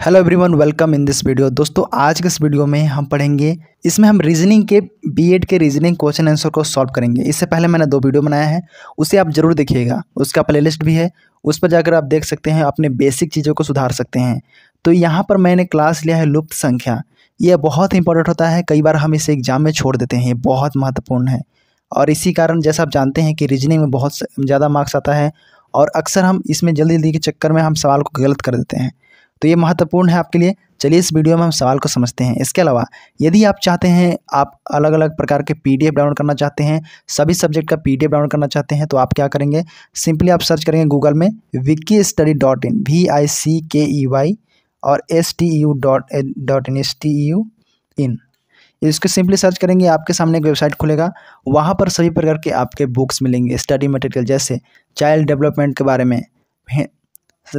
hello everyone welcome in this video दोस्तों आज के इस वीडियो में हम पढ़ेंगे इसमें हम रीजनिंग के बीएड के रीजनिंग क्वेश्चन आंसर को सॉल्व करेंगे इससे पहले मैंने दो वीडियो बनाया है उसे आप जरूर देखिएगा उसका प्लेलिस्ट भी है उस पर जाकर आप देख सकते हैं अपने बेसिक चीज़ों को सुधार सकते हैं तो यहाँ पर मैंने क्लास लिया है लुप्त संख्या यह बहुत इंपॉर्टेंट होता है कई बार हम इसे एग्जाम में छोड़ देते हैं ये बहुत महत्वपूर्ण है और इसी कारण जैसा आप जानते हैं कि रीजनिंग में बहुत ज़्यादा मार्क्स आता है और अक्सर हम इसमें जल्दी जल्दी के चक्कर में हम सवाल को गलत कर देते हैं तो ये महत्वपूर्ण है आपके लिए चलिए इस वीडियो में हम सवाल को समझते हैं इसके अलावा यदि आप चाहते हैं आप अलग अलग प्रकार के पी डाउनलोड करना चाहते हैं सभी सब्जेक्ट का पी डाउनलोड करना चाहते हैं तो आप क्या करेंगे सिंपली आप सर्च करेंगे गूगल में Vicky study dot in V I C K E Y और S T U dot dot in S T U in इसको सिंपली सर्च करेंगे आपके सामने एक वेबसाइट खुलेगा वहाँ पर सभी प्रकार के आपके बुक्स मिलेंगे स्टडी मटेरियल जैसे चाइल्ड डेवलपमेंट के बारे में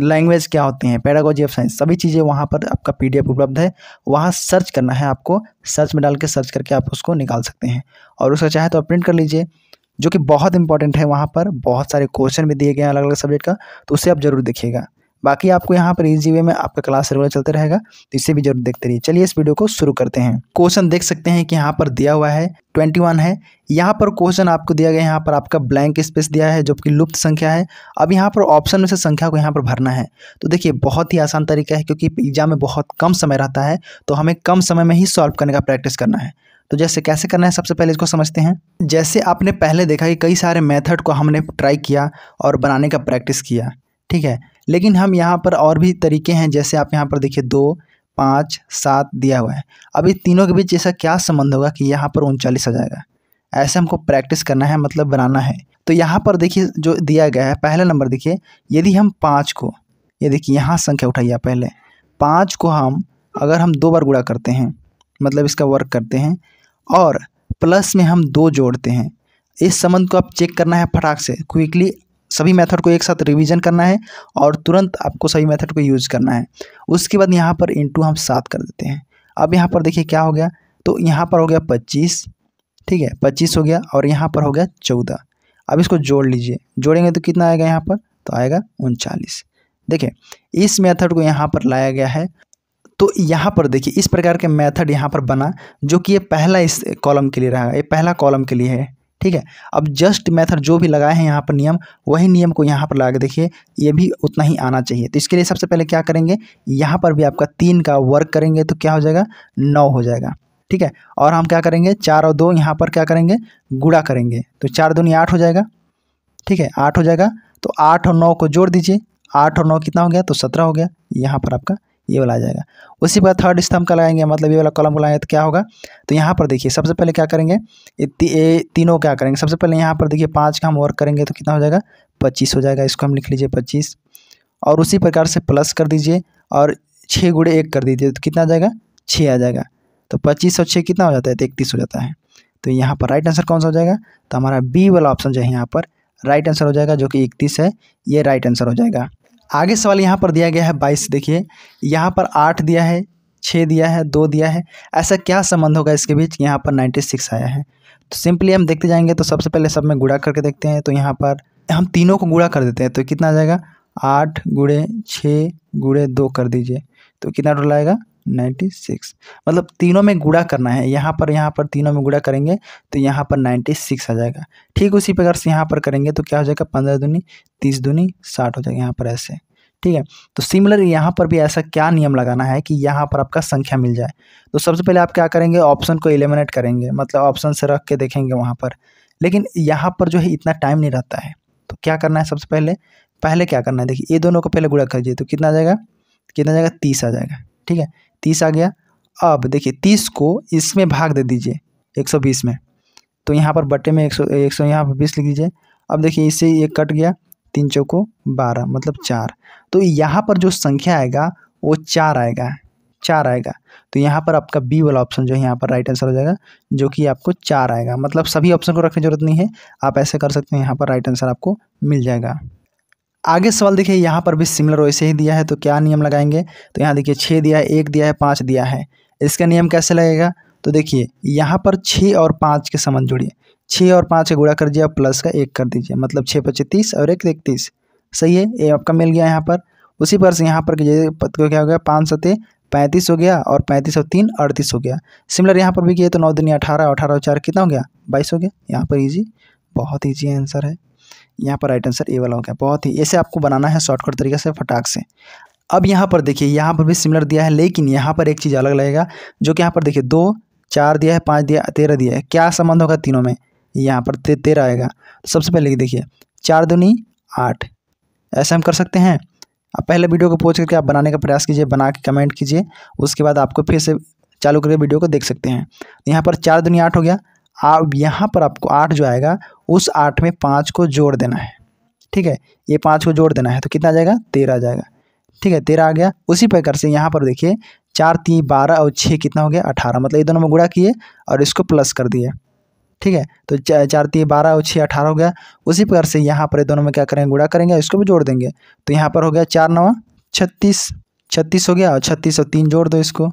लैंग्वेज क्या होती हैं पैडागोजी ऑफ साइंस सभी चीज़ें वहाँ पर आपका पी उपलब्ध है वहाँ सर्च करना है आपको सर्च में डाल के सर्च करके आप उसको निकाल सकते हैं और उसका चाहे तो आप प्रिंट कर लीजिए जो कि बहुत इंपॉर्टेंट है वहाँ पर बहुत सारे क्वेश्चन भी दिए गए हैं अलग अलग सब्जेक्ट का तो उसे आप ज़रूर देखिएगा बाकी आपको यहाँ पर इजी वे में आपका क्लास रेगुलर चलता रहेगा तो इसे भी जरूर देखते रहिए चलिए इस वीडियो को शुरू करते हैं क्वेश्चन देख सकते हैं कि यहाँ पर दिया हुआ है ट्वेंटी वन है यहाँ पर क्वेश्चन आपको दिया गया है यहाँ पर आपका ब्लैंक स्पेस दिया है जबकि लुप्त संख्या है अब यहाँ पर ऑप्शन में से संख्या को यहाँ पर भरना है तो देखिए बहुत ही आसान तरीका है क्योंकि एग्जाम में बहुत कम समय रहता है तो हमें कम समय में ही सॉल्व करने का प्रैक्टिस करना है तो जैसे कैसे करना है सबसे पहले इसको समझते हैं जैसे आपने पहले देखा कि कई सारे मेथड को हमने ट्राई किया और बनाने का प्रैक्टिस किया ठीक है लेकिन हम यहाँ पर और भी तरीके हैं जैसे आप यहाँ पर देखिए दो पाँच सात दिया हुआ है अब इन तीनों के बीच ऐसा क्या संबंध होगा कि यहाँ पर उनचालीस आ जाएगा ऐसे हमको प्रैक्टिस करना है मतलब बनाना है तो यहाँ पर देखिए जो दिया गया है पहला नंबर देखिए यदि हम पाँच को ये देखिए यहाँ संख्या उठाइए पहले पाँच को हम अगर हम दो बार गुड़ा करते हैं मतलब इसका वर्क करते हैं और प्लस में हम दो जोड़ते हैं इस संबंध को आप चेक करना है फटाक से क्विकली सभी मेथड को एक साथ रिवीजन करना है और तुरंत आपको सभी मेथड को यूज़ करना है उसके बाद यहाँ पर इंटू हम सात कर देते हैं अब यहाँ पर देखिए क्या हो गया तो यहाँ पर हो गया पच्चीस ठीक है पच्चीस हो गया और यहाँ पर हो गया चौदह अब इसको जोड़ लीजिए जोड़ेंगे तो कितना आएगा यहाँ पर तो आएगा उनचालीस देखिए इस मेथड को यहाँ पर लाया गया है तो यहाँ पर देखिए इस प्रकार के मेथड यहाँ पर बना जो कि ये पहला इस कॉलम के लिए रहा ये पहला कॉलम के लिए है ठीक है अब जस्ट मेथड जो भी लगाए हैं यहाँ पर नियम वही नियम को यहाँ पर लगा के देखिए ये भी उतना ही आना चाहिए तो इसके लिए सबसे पहले क्या करेंगे यहाँ पर भी आपका तीन का वर्क करेंगे तो क्या हो जाएगा नौ हो जाएगा ठीक है और हम क्या करेंगे चार और दो यहाँ पर क्या करेंगे गुड़ा करेंगे तो चार नहीं आठ हो जाएगा ठीक है आठ हो जाएगा तो आठ और नौ को जोड़ दीजिए आठ और नौ कितना हो गया तो सत्रह हो गया यहाँ पर आपका ये वाला आ जाएगा उसी बाद थर्ड स्तंभ का लगाएंगे मतलब ये वाला कॉलम लगाएंगे तो क्या होगा तो यहाँ पर देखिए सबसे पहले क्या करेंगे ये तीनों क्या करेंगे सबसे पहले यहाँ पर देखिए पाँच का हम वर्क करेंगे तो कितना हो जाएगा पच्चीस हो जाएगा इसको हम लिख लीजिए पच्चीस और उसी प्रकार से प्लस कर दीजिए और छः गुड़े एक कर दीजिए तो कितना आ जाएगा छः आ जाएगा तो पच्चीस और छः कितना हो जाता है तो इकतीस हो जाता है तो यहाँ पर राइट आंसर कौन सा हो जाएगा तो हमारा बी वाला ऑप्शन जो है यहाँ पर राइट आंसर हो जाएगा जो कि इकतीस है ये राइट आंसर हो जाएगा आगे सवाल यहाँ पर दिया गया है बाईस देखिए यहाँ पर आठ दिया है छः दिया है दो दिया है ऐसा क्या संबंध होगा इसके बीच यहाँ पर नाइन्टी सिक्स आया है तो सिंपली हम देखते जाएंगे तो सबसे पहले सब में गुड़ा करके देखते हैं तो यहाँ पर हम तीनों को गुड़ा कर देते हैं तो कितना आ जाएगा आठ गुड़े छः गुड़े दो कर दीजिए तो कितना टोटल आएगा नाइन्टी सिक्स मतलब तीनों में गुड़ा करना है यहाँ पर यहाँ पर तीनों में गुड़ा करेंगे तो यहाँ पर नाइन्टी सिक्स आ जाएगा ठीक उसी प्रकार से यहाँ पर करेंगे तो क्या हो जाएगा पंद्रह दूनी तीस दूनी साठ हो जाएगा यहाँ पर ऐसे ठीक है तो सिमिलर यहाँ पर भी ऐसा क्या नियम लगाना है कि यहाँ पर आपका संख्या मिल जाए तो सबसे पहले आप क्या करेंगे ऑप्शन को एलिमिनेट करेंगे मतलब ऑप्शन से रख के देखेंगे वहाँ पर लेकिन यहाँ पर जो है इतना टाइम नहीं रहता है तो क्या करना है सबसे पहले पहले क्या करना है देखिए ये दोनों को पहले गुड़ा कर दिए तो कितना आ जाएगा कितना जाएगा तीस आ जाएगा ठीक है तीस आ गया अब देखिए तीस को इसमें भाग दे दीजिए एक सौ बीस में तो यहाँ पर बटे में एक सौ एक सौ यहाँ पर बीस लिख दीजिए अब देखिए इससे ये कट गया तीन चौको बारह मतलब चार तो यहाँ पर जो संख्या आएगा वो चार आएगा चार आएगा तो यहाँ पर आपका बी वाला ऑप्शन जो है यहाँ पर राइट आंसर हो जाएगा जो कि आपको चार आएगा मतलब सभी ऑप्शन को रखने की जरूरत नहीं है आप ऐसे कर सकते हैं यहाँ पर राइट आंसर आपको मिल जाएगा आगे सवाल देखिए यहाँ पर भी सिमिलर वैसे ही दिया है तो क्या नियम लगाएंगे तो यहाँ देखिए छः दिया है एक दिया है पाँच दिया है इसका नियम कैसे लगेगा तो देखिए यहाँ पर छः और पाँच के संबंध जुड़िए छः और पाँच का गुड़ा कर दीजिए और प्लस का एक कर दीजिए मतलब छः पच्चीस तीस और एक इकतीस सही है ये आपका मिल गया यहाँ पर उसी पर से यहाँ पर को क्या हो गया पाँच सते पैंतीस हो गया और पैंतीस और तीन अड़तीस हो गया सिमिलर यहाँ पर भी किए तो नौ दिन अठारह अठारह और चार कितना हो गया बाईस हो गया यहाँ पर ईजी बहुत ईजी आंसर है यहाँ पर राइट आंसर ए वाला हो गया बहुत ही ऐसे आपको बनाना है शॉर्टकट तरीके से फटाक से अब यहाँ पर देखिए यहाँ पर भी सिमिलर दिया है लेकिन यहाँ पर एक चीज़ अलग लगेगा जो कि यहाँ पर देखिए दो चार दिया है पाँच दिया तेरह दिया है क्या संबंध होगा तीनों में यहाँ पर ते, तेरह आएगा सबसे पहले देखिए चार दुनी आठ ऐसा हम कर सकते हैं आप पहले वीडियो को पहुँच करके आप बनाने का प्रयास कीजिए बना के कमेंट कीजिए उसके बाद आपको फिर से चालू करके वीडियो को देख सकते हैं यहाँ पर चार दुनिया आठ हो गया आप यहाँ पर आपको आठ जो आएगा उस आठ में पाँच को जोड़ देना है ठीक है ये पाँच को जोड़ देना है तो कितना आ जाएगा तेरह आ जाएगा ठीक है तेरह आ गया उसी प्रकार से यहाँ पर देखिए चार तीन बारह और छः कितना हो गया अठारह मतलब ये दोनों में गुड़ा किए और इसको प्लस कर दिए ठीक है तो चार तीन बारह और छः अठारह हो गया उसी प्रकार से यहाँ पर दोनों में क्या करेंगे गुड़ा करेंगे इसको भी जोड़ देंगे तो यहाँ पर हो गया चार नवा छत्तीस छत्तीस हो गया और छत्तीस और तीन जोड़ दो इसको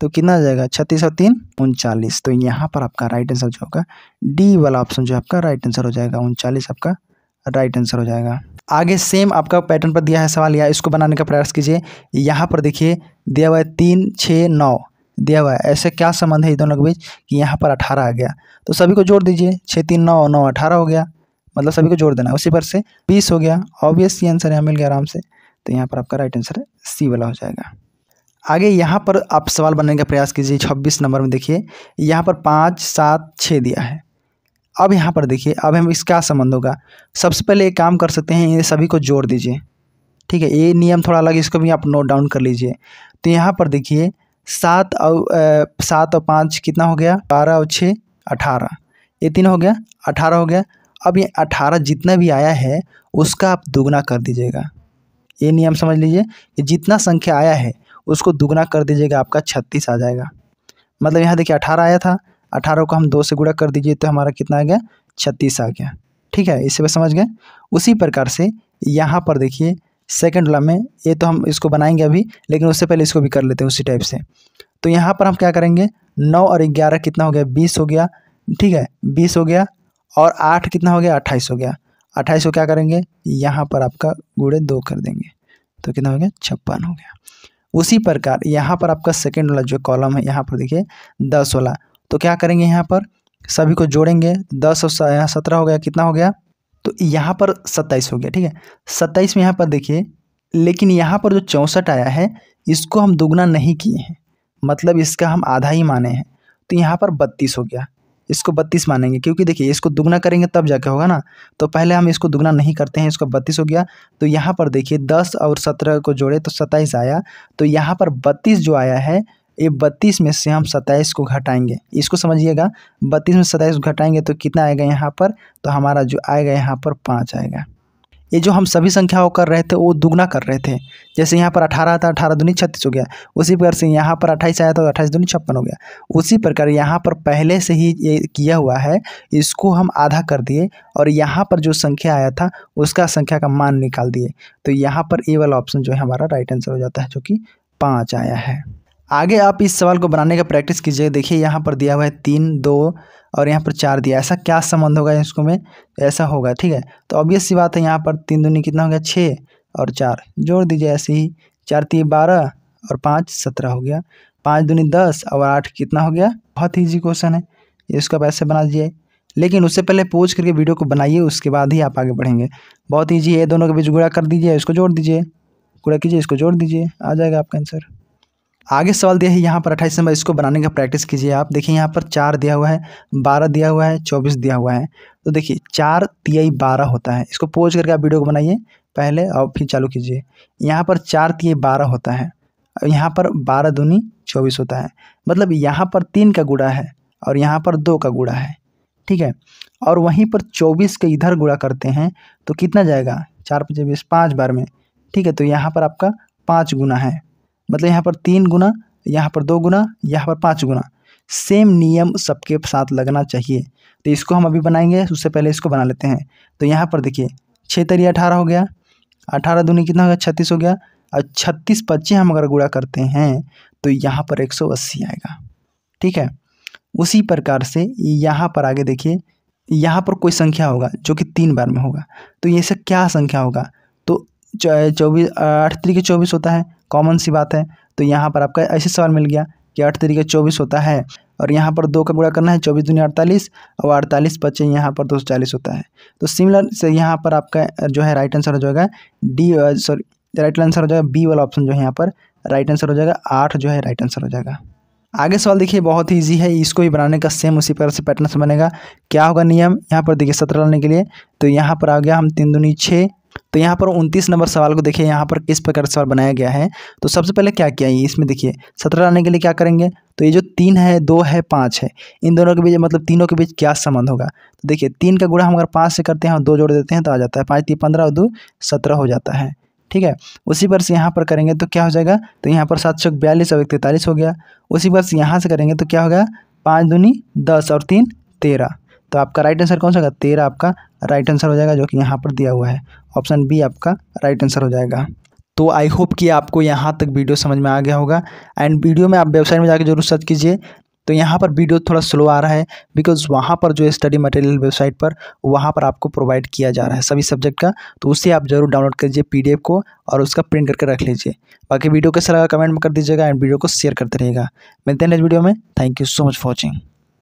तो कितना आ जाएगा छत्तीस और तीन उनचालीस तो यहाँ पर आपका राइट आंसर जो होगा डी वाला ऑप्शन जो आपका राइट आंसर हो जाएगा उनचालीस आपका राइट आंसर हो जाएगा आगे सेम आपका पैटर्न पर दिया है सवाल या इसको बनाने का प्रयास कीजिए यहाँ पर देखिए दिया हुआ है तीन छः नौ दिया हुआ है ऐसे क्या संबंध है दोनों के बीच कि यहाँ पर अठारह आ गया तो सभी को जोड़ दीजिए छः तीन नौ नौ अठारह हो गया मतलब सभी को जोड़ देना उसी पर से बीस हो गया ऑब्वियस सी आंसर यहाँ मिल गया आराम से तो यहाँ पर आपका राइट आंसर सी वाला हो जाएगा आगे यहाँ पर आप सवाल बनने का प्रयास कीजिए छब्बीस नंबर में देखिए यहाँ पर पाँच सात छः दिया है अब यहाँ पर देखिए अब हम इसका संबंध होगा सबसे पहले एक काम कर सकते हैं ये सभी को जोड़ दीजिए ठीक है ये नियम थोड़ा अलग इसको भी आप नोट डाउन कर लीजिए तो यहाँ पर देखिए सात और सात और पाँच कितना हो गया बारह और छः अठारह ये तीन हो गया अठारह हो गया अब ये अठारह जितना भी आया है उसका आप दुगना कर दीजिएगा ये नियम समझ लीजिए कि जितना संख्या आया है उसको दुगना कर दीजिएगा आपका छत्तीस आ जाएगा मतलब यहाँ देखिए अठारह आया था अठारह को हम दो से गुणा कर दीजिए तो हमारा कितना आ गया छत्तीस आ गया ठीक है इससे बस समझ गए उसी प्रकार से यहाँ पर देखिए सेकेंड वाला में ये तो हम इसको बनाएंगे अभी लेकिन उससे पहले इसको भी कर लेते हैं उसी टाइप से तो यहाँ पर हम क्या करेंगे नौ और ग्यारह कितना हो गया बीस हो गया ठीक है बीस हो गया और आठ कितना हो गया अट्ठाईस हो गया अट्ठाईस को क्या करेंगे यहाँ पर आपका गुड़े दो कर देंगे तो कितना हो गया छप्पन हो गया उसी प्रकार यहाँ पर आपका सेकेंड वाला जो कॉलम है यहाँ पर देखिए दस वाला तो क्या करेंगे यहाँ पर सभी को जोड़ेंगे दस और यहाँ सत्रह हो गया कितना हो गया तो यहाँ पर सत्ताईस हो गया ठीक है सत्ताईस में यहाँ पर देखिए लेकिन यहाँ पर जो चौंसठ आया है इसको हम दोगुना नहीं किए हैं मतलब इसका हम आधा ही माने हैं तो यहाँ पर बत्तीस हो गया इसको बत्तीस मानेंगे क्योंकि देखिए इसको दुगना करेंगे तब जाके होगा ना तो पहले हम इसको दुगना नहीं करते हैं इसको बत्तीस हो गया तो यहाँ पर देखिए दस और सत्रह को जोड़े तो सत्ताईस आया तो यहाँ पर बत्तीस जो आया है ये बत्तीस में से हम सत्ताईस को घटाएंगे इसको समझिएगा बत्तीस में सत्ताईस को घटाएंगे तो कितना आएगा यहाँ पर तो हमारा जो आएगा यहाँ पर पाँच आएगा ये जो हम सभी संख्याओं कर रहे थे वो दुगना कर रहे थे जैसे यहाँ पर अठारह था अठारह दूनी छत्तीस हो गया उसी प्रकार से यहाँ पर अट्ठाईस आया था तो अट्ठाईस दूनी छप्पन हो गया उसी प्रकार यहाँ पर पहले से ही ये किया हुआ है इसको हम आधा कर दिए और यहाँ पर जो संख्या आया था उसका संख्या का मान निकाल दिए तो यहाँ पर ए वाला ऑप्शन जो है हमारा राइट आंसर हो जाता है जो कि पाँच आया है आगे आप इस सवाल को बनाने का प्रैक्टिस कीजिए देखिए यहाँ पर दिया हुआ है तीन दो और यहाँ पर चार दिया ऐसा क्या संबंध होगा इसको में ऐसा होगा ठीक है तो ऑब्वियस सी बात है यहाँ पर तीन दूनी कितना हो गया छः और चार जोड़ दीजिए ऐसे ही चार तीन बारह और पाँच सत्रह हो गया पाँच दूनी दस और आठ कितना हो गया बहुत ईजी क्वेश्चन है इसको आप ऐसे बना दीजिए लेकिन उससे पहले पूछ करके वीडियो को बनाइए उसके बाद ही आप आगे बढ़ेंगे बहुत ईजी है दोनों के बीच गुड़ा कर दीजिए इसको जोड़ दीजिए गुड़ा कीजिए इसको जोड़ दीजिए आ जाएगा आपका आंसर आगे सवाल दिया है यहाँ पर अट्ठाईस नंबर इसको बनाने का प्रैक्टिस कीजिए आप देखिए यहाँ पर चार दिया हुआ है बारह दिया हुआ है चौबीस दिया हुआ है तो देखिए चार तियाई बारह होता है इसको पोज करके आप वीडियो को बनाइए पहले और फिर चालू कीजिए यहाँ पर चार तियाई बारह होता है और यहाँ पर बारह दूनी चौबीस होता है मतलब यहाँ पर तीन का गुड़ा है और यहाँ पर दो का गुड़ा है ठीक है और वहीं पर चौबीस का इधर गुड़ा करते हैं तो कितना जाएगा चार पचे पाँच बार में ठीक है तो यहाँ पर आपका पाँच गुना है मतलब यहाँ पर तीन गुना यहाँ पर दो गुना यहाँ पर पाँच गुना सेम नियम सबके साथ लगना चाहिए तो इसको हम अभी बनाएंगे उससे पहले इसको बना लेते हैं तो यहाँ पर देखिए छः तरी अठारह हो गया अठारह दूनी कितना हो गया छत्तीस हो गया और छत्तीस पच्चीस हम अगर गुड़ा करते हैं तो यहाँ पर एक सौ अस्सी आएगा ठीक है उसी प्रकार से यहाँ पर आगे देखिए यहाँ पर कोई संख्या होगा जो कि तीन बार में होगा तो ये से क्या संख्या होगा तो चौबीस आठ तरीके चौबीस होता है कॉमन सी बात है तो यहाँ पर आपका ऐसे सवाल मिल गया कि आठ तरीके चौबीस होता है और यहाँ पर दो का बुरा करना है चौबीस दुनिया अड़तालीस और अड़तालीस बच्चे यहाँ पर दो सौ चालीस होता है तो सिमिलर से यहाँ पर आपका जो है राइट आंसर हो जाएगा डी सॉरी राइट आंसर हो जाएगा बी वाला ऑप्शन जो है यहाँ पर राइट आंसर हो जाएगा आठ जो है राइट आंसर हो जाएगा आगे सवाल देखिए बहुत ही ईजी है इसको ही बनाने का सेम उसी प्रकार से पैटर्न से बनेगा क्या होगा नियम यहाँ पर देखिए सत्रह लाने के लिए तो यहाँ पर आ गया हम तीन दुनी छः तो यहाँ पर उनतीस नंबर सवाल को देखिए यहाँ पर किस प्रकार सवाल बनाया गया है तो सबसे पहले क्या किया है इसमें देखिए सत्रह लाने के लिए क्या करेंगे तो ये जो तीन है दो है पाँच है इन दोनों के बीच मतलब तीनों के बीच क्या संबंध होगा तो देखिए तीन का गुणा हम अगर पाँच से करते हैं और दो जोड़ देते हैं तो आ जाता है पाँच तीन पंद्रह और दो सत्रह हो जाता है ठीक है उसी पर से यहाँ पर करेंगे तो क्या हो जाएगा तो यहाँ पर सात सौ बयालीस और एक तैंतालीस हो गया उसी पर से यहाँ से करेंगे तो क्या होगा पाँच दूनी दस और तीन तेरह तो आपका राइट आंसर कौन सा होगा तेरह आपका राइट आंसर हो जाएगा जो कि यहाँ पर दिया हुआ है ऑप्शन बी आपका राइट आंसर हो जाएगा तो आई होप कि आपको यहाँ तक वीडियो समझ में आ गया होगा एंड वीडियो में आप वेबसाइट में जाकर जरूर सर्च कीजिए तो यहाँ पर वीडियो थोड़ा स्लो आ रहा है बिकॉज वहाँ पर जो स्टडी मटेरियल वेबसाइट पर वहाँ पर आपको प्रोवाइड किया जा रहा है सभी सब्जेक्ट का तो उससे आप जरूर डाउनलोड कीजिए पीडीएफ को और उसका प्रिंट करके रख लीजिए बाकी वीडियो कैसा लगा कमेंट में कर दीजिएगा एंड वीडियो को शेयर करते रहेगा मिलते हैं नेक्स्ट वीडियो में thank you so much for watching